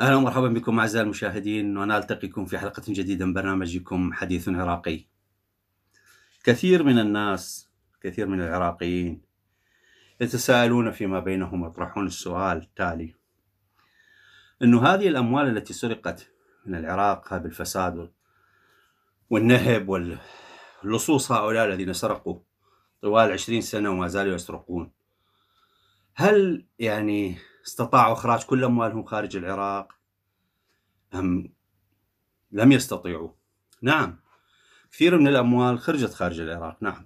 اهلا ومرحبا بكم اعزائي المشاهدين ونلتقيكم في حلقه جديده من برنامجكم حديث عراقي. كثير من الناس كثير من العراقيين يتساءلون فيما بينهم ويطرحون السؤال التالي انه هذه الاموال التي سرقت من العراق بالفساد والنهب واللصوص هؤلاء الذين سرقوا طوال عشرين سنة وما زالوا يسرقون هل يعني استطاعوا إخراج كل أموالهم خارج العراق أم لم يستطيعوا نعم كثير من الأموال خرجت خارج العراق نعم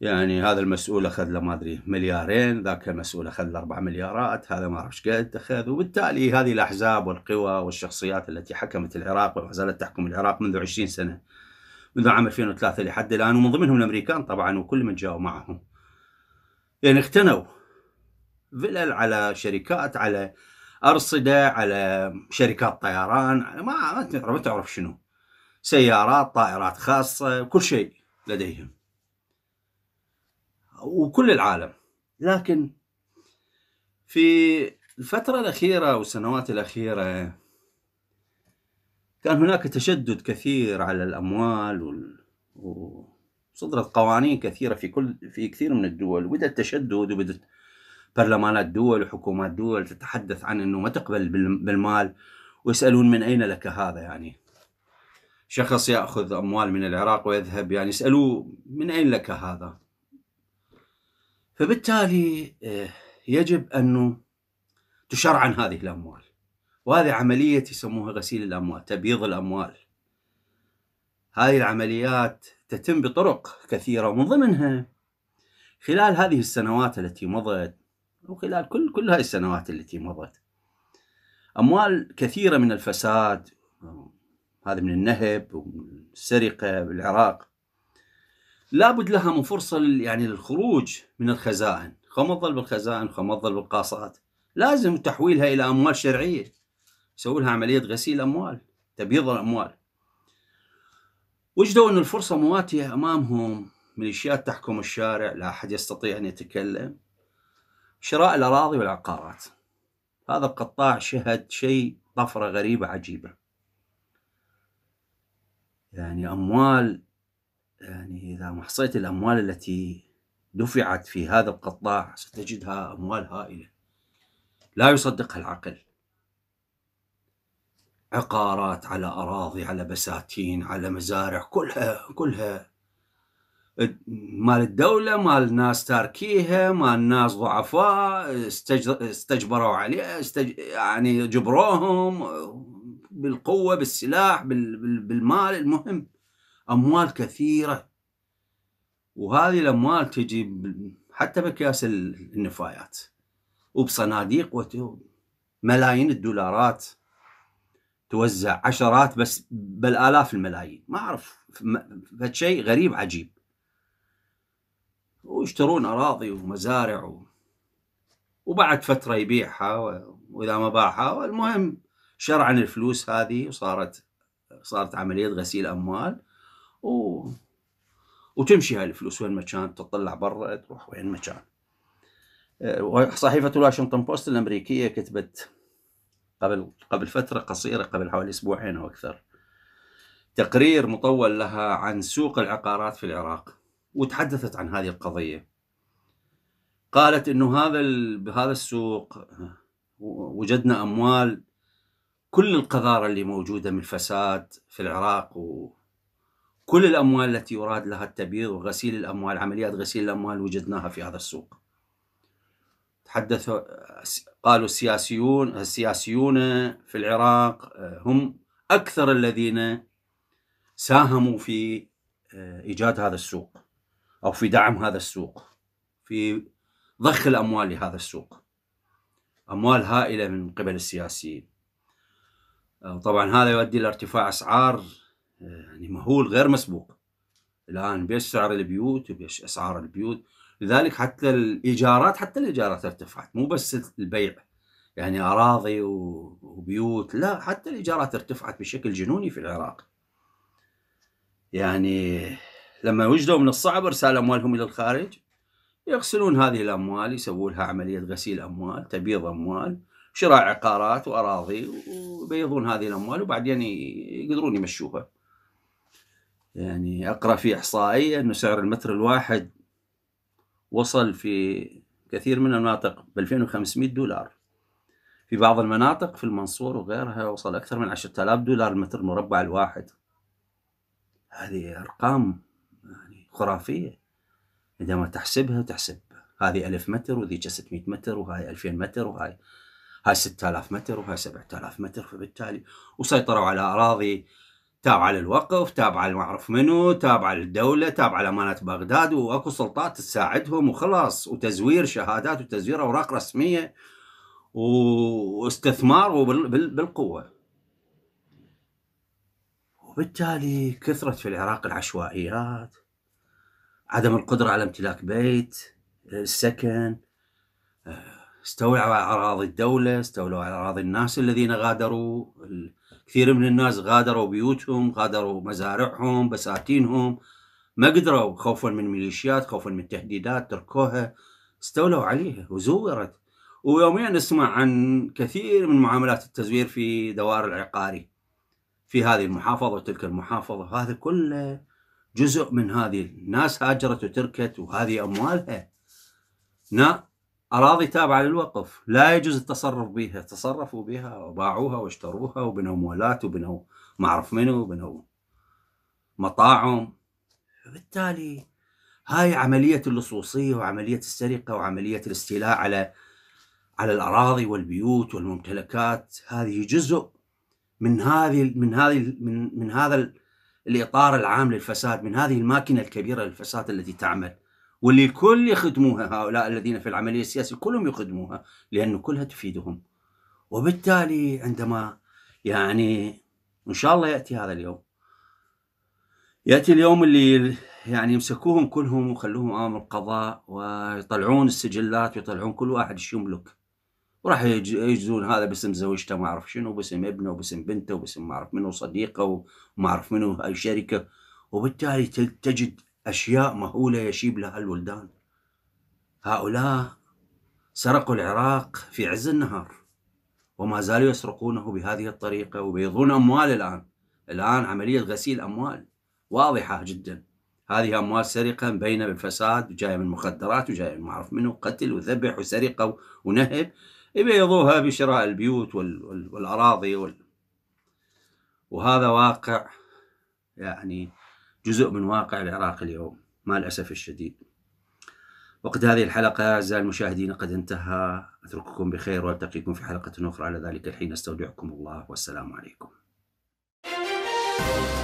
يعني هذا المسؤول اخذ له ما ادري مليارين ذاك المسؤول اخذ له 4 مليارات هذا ما اعرف ايش قد اخذ وبالتالي هذه الاحزاب والقوى والشخصيات التي حكمت العراق وما زالت تحكم العراق منذ 20 سنه منذ عام 2003 لحد الان ومن ضمنهم الامريكان طبعا وكل من جاءوا معهم يعني اختنوا فلل على شركات على ارصده على شركات طيران ما ما تعرف شنو سيارات طائرات خاصه كل شيء لديهم وكل العالم لكن في الفترة الأخيرة والسنوات الأخيرة كان هناك تشدد كثير على الأموال وصدرت قوانين كثيرة في كل في كثير من الدول وبدأ التشدد وبدأت برلمانات دول وحكومات دول تتحدث عن أنه ما تقبل بالمال ويسألون من أين لك هذا يعني شخص يأخذ أموال من العراق ويذهب يعني يسألوه من أين لك هذا فبالتالي آه، يجب أن تشرعن هذه الأموال وهذه عملية يسموها غسيل الأموال تبييض الأموال هذه العمليات تتم بطرق كثيرة ومن ضمنها خلال هذه السنوات التي مضت وخلال كل كل هذه السنوات التي مضت أموال كثيرة من الفساد آه، هذا من النهب والسرقة بالعراق لابد لها من فرصه يعني للخروج من الخزائن خما تظل بالخزائن خما تظل بالقاصات لازم تحويلها الى اموال شرعيه يسوي لها عمليه غسيل اموال تبييض الاموال وجدوا ان الفرصه مواتيه امامهم ميليشيات تحكم الشارع لا احد يستطيع ان يتكلم شراء الاراضي والعقارات هذا القطاع شهد شيء طفره غريبه عجيبه يعني اموال يعني إذا ما حصيت الأموال التي دفعت في هذا القطاع ستجدها أموال هائلة لا يصدقها العقل عقارات على أراضي على بساتين على مزارع كلها كلها مال الدولة مال ناس تاركيها مال ناس ضعفاء استجبروا عليها استج... يعني جبروهم بالقوة بالسلاح بال... بالمال المهم اموال كثيره وهذه الاموال تجي حتى باكياس النفايات وبصناديق ملايين الدولارات توزع عشرات بس بالآلاف الملايين ما اعرف فشيء غريب عجيب ويشترون اراضي ومزارع و... وبعد فتره يبيعها و... واذا ما باعها المهم شرعن الفلوس هذه وصارت صارت عمليه غسيل اموال و... وتمشي هاي الفلوس وين ما كان تطلع برا تروح وين ما كان آه، صحيفة الواشنطن بوست الأمريكية كتبت قبل قبل فترة قصيرة قبل حوالي أسبوعين أو أكثر تقرير مطول لها عن سوق العقارات في العراق وتحدثت عن هذه القضية قالت أنه هذا بهذا السوق آه، وجدنا أموال كل القذارة اللي موجودة من الفساد في العراق و كل الأموال التي يراد لها التبييض وغسيل الأموال عمليات غسيل الأموال وجدناها في هذا السوق تحدثوا قالوا السياسيون السياسيون في العراق آه، هم أكثر الذين ساهموا في آه، إيجاد هذا السوق أو في دعم هذا السوق في ضخ الأموال لهذا السوق أموال هائلة من قبل السياسيين آه، طبعا هذا يؤدي إلى ارتفاع أسعار يعني مهول غير مسبوق الان بيش سعر البيوت وبيش اسعار البيوت لذلك حتى الايجارات حتى الايجارات ارتفعت مو بس البيع يعني اراضي وبيوت لا حتى الايجارات ارتفعت بشكل جنوني في العراق يعني لما وجدوا من الصعب ارسال اموالهم الى الخارج يغسلون هذه الاموال يسوون لها عمليه غسيل اموال تبييض اموال شراء عقارات واراضي ويبيضون هذه الاموال وبعدين يقدرون يمشوها يعني أقرأ في إحصائية أنه سعر المتر الواحد وصل في كثير من المناطق ب 2500 دولار في بعض المناطق في المنصور وغيرها وصل أكثر من 10000 دولار المتر المربع الواحد هذه أرقام يعني خرافية عندما تحسبها تحسب هذه 1000 متر وذيك 600 متر وهاي 2000 متر وهاي هاي 6000 متر وهاي 7000 متر فبالتالي وسيطروا على أراضي تابعه للوقف تابعه ما اعرف منو تابعه للدوله تابعه لامانه بغداد واكو سلطات تساعدهم وخلاص وتزوير شهادات وتزوير اوراق رسميه واستثمار بالقوه وبالتالي كثرت في العراق العشوائيات عدم القدرة على امتلاك بيت السكن آه، استولوا على أراضي الدولة استولوا على أراضي الناس الذين غادروا كثير من الناس غادروا بيوتهم غادروا مزارعهم بساتينهم ما قدروا خوفا من ميليشيات خوفا من تهديدات تركوها استولوا عليها وزورت ويوميا نسمع عن كثير من معاملات التزوير في دوائر العقاري في هذه المحافظة وتلك المحافظة هذا كله جزء من هذه الناس هاجرت وتركت وهذه أموالها أراضي تابعة للوقف لا يجوز التصرف بها تصرفوا بها وباعوها واشتروها وبنوا مولات وبنوا ما أعرف منو وبنوا مطاعم بالتالي هاي عملية اللصوصية وعملية السرقة وعملية الاستيلاء على على الأراضي والبيوت والممتلكات هذه جزء من هذه من هذه من, من هذا الإطار العام للفساد من هذه الماكينة الكبيرة للفساد التي تعمل واللي الكل يخدموها هؤلاء الذين في العملية السياسية كلهم يخدموها لأنه كلها تفيدهم وبالتالي عندما يعني إن شاء الله يأتي هذا اليوم يأتي اليوم اللي يعني يمسكوهم كلهم وخلوهم امام القضاء ويطلعون السجلات ويطلعون كل واحد ايش يملك وراح يجزون هذا باسم زوجته ما اعرف شنو باسم ابنه وباسم بنته وباسم ما اعرف منو صديقه وما اعرف منو هاي شركه وبالتالي تجد أشياء مهولة يشيب لها الولدان هؤلاء سرقوا العراق في عز النهار وما زالوا يسرقونه بهذه الطريقة وبيضون أموال الآن الآن عملية غسيل أموال واضحة جدا هذه أموال سرقة بين بالفساد وجاية من مخدرات وجاية من معرف منه قتل وذبح وسرقة ونهب يبيضوها بشراء البيوت والأراضي وال... وهذا واقع يعني جزء من واقع العراق اليوم مع الأسف الشديد وقت هذه الحلقة أعزائي المشاهدين قد انتهى أترككم بخير وألتقيكم في حلقة أخرى على ذلك الحين أستودعكم الله والسلام عليكم Thank you.